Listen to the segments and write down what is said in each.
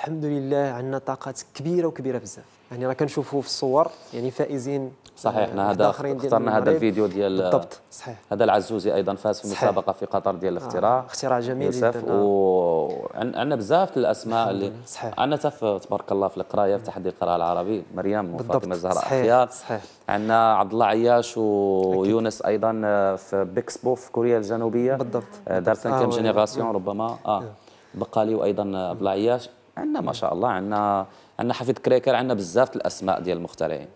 الحمد لله عندنا طاقات كبيره وكبيره بزاف يعني راه كنشوفوا في الصور يعني فائزين صحيح آه، هذا اخترنا هذا الفيديو ديال آه، بالضبط صحيح هذا العزوزي ايضا فاز في مسابقه في قطر ديال الاختراع آه. اختراع جميل يوسف جدا آه. وعندنا بزاف الاسماء اللي صحيح عندنا تف تبارك الله في القرايه في تحدي القراءه العربي مريم وفاطمه الزهراء اخيار صحيح عندنا عبد الله عياش ويونس ايضا في بيكسبو في كوريا الجنوبيه بالضبط دارت كم جينيراسيون ربما اه بقالي وايضا عبد الله عياش عندنا ما شاء الله عندنا عندنا حفيد كريكر عندنا بزاف الاسماء ديال المخترعين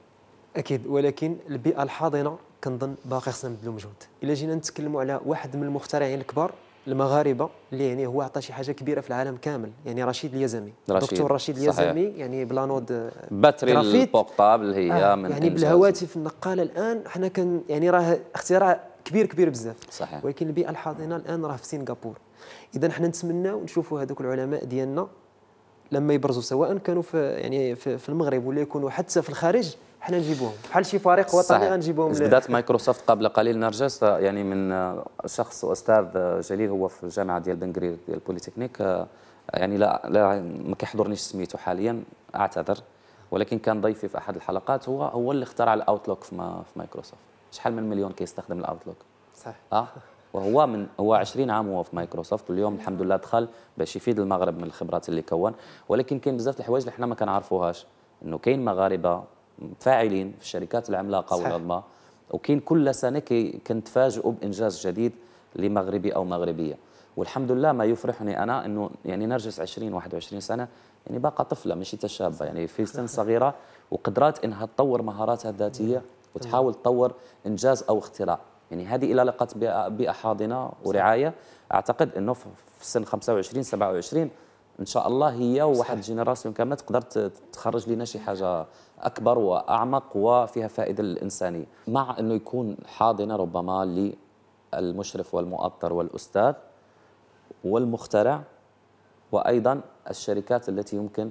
اكيد ولكن البيئه الحاضنه كنظن باقي خصنا نبذلوا مجهود الا جينا نتكلموا على واحد من المخترعين الكبار المغاربه اللي يعني هو عطى شي حاجه كبيره في العالم كامل يعني رشيد اليزمي دكتور رشيد اليزمي يعني بلانود باتري البورتابل هي آه من يعني بالهواتف النقاله الان حنا كان يعني راه اختراع كبير كبير بزاف صحيح ولكن البيئه الحاضنه الان راه في سنغافوره اذا حنا نتمناو نشوفوا هذوك العلماء ديالنا لما يبرزوا سواء كانوا في يعني في المغرب ولا يكونوا حتى في الخارج حنا نجيبوهم بحال شي فريق وطني غنجيبوهم بدات مايكروسوفت قبل قليل نرجس يعني من آه، شخص استاذ آه، جليل هو في الجامعه ديال بنغرير ديال البوليتكنيك آه، يعني لا لا ما كيحضرنيش سميتو حاليا اعتذر ولكن كان ضيفي في احد الحلقات هو هو اللي اخترع الاوتلوك في, في مايكروسوفت شحال من مليون كيستخدم الاوتلوك صح اه وهو من هو 20 عام هو في مايكروسوفت واليوم الحمد لله دخل باش يفيد المغرب من الخبرات اللي كون ولكن كاين بزاف الحوايج اللي حنا ما كنعرفوهاش انه كاين مغاربه فاعلين في الشركات العملاقه والعظمى وكاين كل سنه كنتفاجئوا بانجاز جديد لمغربي او مغربيه والحمد لله ما يفرحني انا انه يعني نرجس 20 21 سنه يعني باقا طفله ماشي تشابه يعني في سن صغيره وقدرات انها تطور مهاراتها الذاتيه وتحاول تطور انجاز او اختراع يعني هذه إلى علاقات بيئة حاضنة ورعاية أعتقد أنه في سن 25 27 ان شاء الله هي وواحد جينيراسيون كامله تقدر تخرج لنا شي حاجه اكبر واعمق وفيها فائده للانسانيه مع انه يكون حاضنه ربما للمشرف والمؤطر والاستاذ والمخترع وايضا الشركات التي يمكن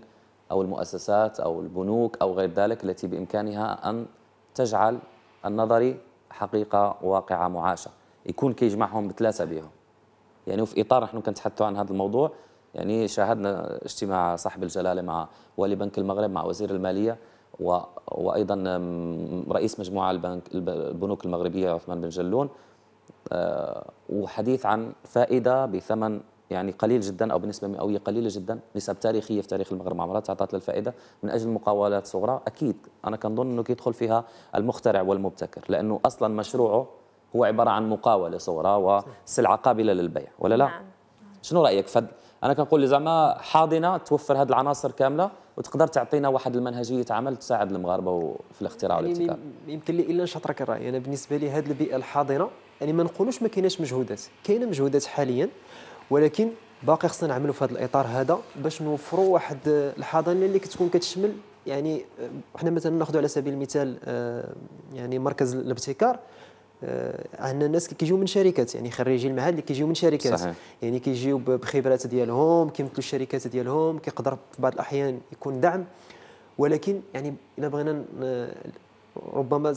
او المؤسسات او البنوك او غير ذلك التي بامكانها ان تجعل النظري حقيقه واقعه معاشه يكون كيجمعهم بثلاثه بهم يعني وفي اطار نحن كنتحدثوا عن هذا الموضوع يعني شاهدنا اجتماع صاحب الجلاله مع والي بنك المغرب مع وزير الماليه و... وايضا رئيس مجموعه البنك البنوك المغربيه عثمان بن جلون آه، وحديث عن فائده بثمن يعني قليل جدا او بنسبه مئويه قليله جدا نسب تاريخيه في تاريخ المغرب عمرها تعطت للفائده من اجل مقاولات صغرى اكيد انا كنظن انه كيدخل فيها المخترع والمبتكر لانه اصلا مشروعه هو عباره عن مقاوله صغرى وسلعه قابله للبيع ولا لا نعم. شنو رايك فد انا كنقول لي زعما حاضنه توفر هذه العناصر كامله وتقدر تعطينا واحد المنهجيه عمل تساعد المغاربه في الاختراع يعني والابتكار يمكن لي الا نشطرك الراي انا بالنسبه لي هذه البيئه الحاضنه يعني ما نقولوش ما كايناش مجهودات كاينه مجهودات حاليا ولكن باقي خصنا نعملوا في هذا الاطار هذا باش نوفروا واحد الحضانه اللي كتكون كتشمل يعني حنا مثلا ناخذ على سبيل المثال آه، يعني مركز الابتكار آه، عندنا الناس اللي كيجيو من شركات يعني خريجي المعهد اللي كيجيو من شركات صحيح. يعني كيجيو بخبرات ديالهم كيمثلوا الشركات ديالهم كيقدر في بعض الاحيان يكون دعم ولكن يعني الا بغينا ربما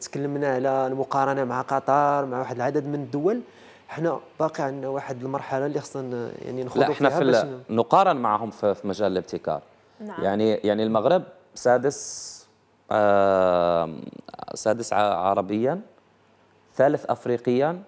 تكلمنا على المقارنه مع قطر مع واحد العدد من الدول احنا باقي عندنا واحد المرحله اللي خصنا يعني نخوضوا لا احنا فيها في نقارن معهم في مجال الابتكار نعم. يعني يعني المغرب سادس آه سادس عربيا ثالث افريقيا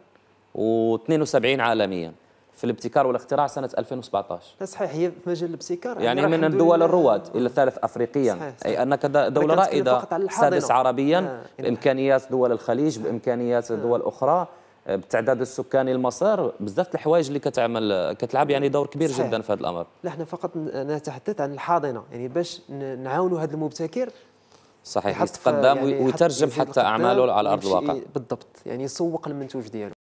و72 عالميا في الابتكار والاختراع سنه 2017 صحيح هي في مجال الابتكار يعني من الدول الرواد الى الثالث افريقيا صحيح صحيح. اي انك دوله رائده سادس عربيا آه. بامكانيات دول الخليج بامكانيات آه. دول اخرى بتعداد السكاني المسار بزاف الحوايج اللي كتعمل كتلعب يعني دور كبير صحيح. جدا في هذا الامر لا حنا فقط نتحدث عن الحاضنه يعني باش نعاونوا هذا المبتكر صحيح يتقدم يعني ويترجم حتى اعماله على ارض الواقع بالضبط يعني يسوق المنتوج ديالو